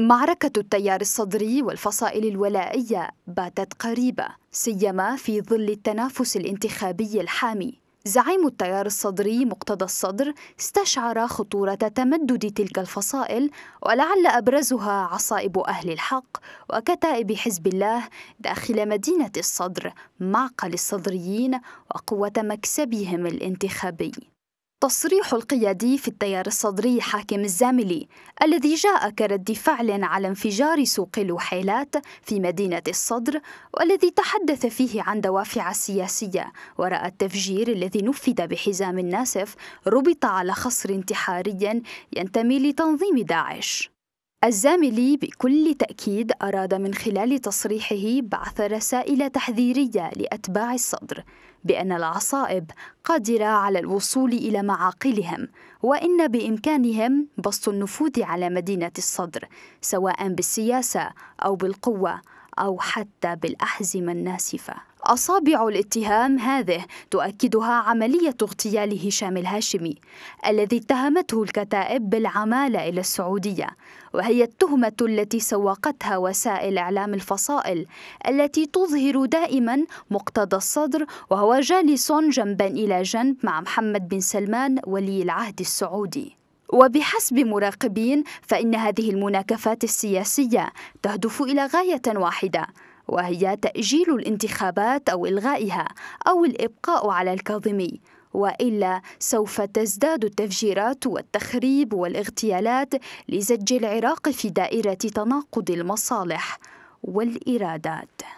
معركة التيار الصدري والفصائل الولائية باتت قريبة سيما في ظل التنافس الانتخابي الحامي زعيم التيار الصدري مقتدى الصدر استشعر خطورة تمدد تلك الفصائل ولعل أبرزها عصائب أهل الحق وكتائب حزب الله داخل مدينة الصدر معقل الصدريين وقوة مكسبهم الانتخابي تصريح القيادي في التيار الصدري حاكم الزاملي الذي جاء كرد فعل على انفجار سوق الوحيلات في مدينة الصدر والذي تحدث فيه عن دوافع سياسية وراء التفجير الذي نفذ بحزام ناسف ربط على خصر انتحاري ينتمي لتنظيم داعش الزاملي بكل تأكيد أراد من خلال تصريحه بعث رسائل تحذيرية لأتباع الصدر بأن العصائب قادرة على الوصول إلى معاقلهم وإن بإمكانهم بسط النفوذ على مدينة الصدر سواء بالسياسة أو بالقوة أو حتى بالأحزمة الناسفة أصابع الاتهام هذه تؤكدها عملية اغتيال هشام الهاشمي الذي اتهمته الكتائب بالعمالة إلى السعودية وهي التهمة التي سوقتها وسائل إعلام الفصائل التي تظهر دائما مقتضى الصدر وهو جالس جنبا إلى جنب مع محمد بن سلمان ولي العهد السعودي وبحسب مراقبين فإن هذه المناكفات السياسية تهدف إلى غاية واحدة وهي تأجيل الانتخابات أو إلغائها أو الإبقاء على الكاظمي والا سوف تزداد التفجيرات والتخريب والاغتيالات لزج العراق في دائره تناقض المصالح والارادات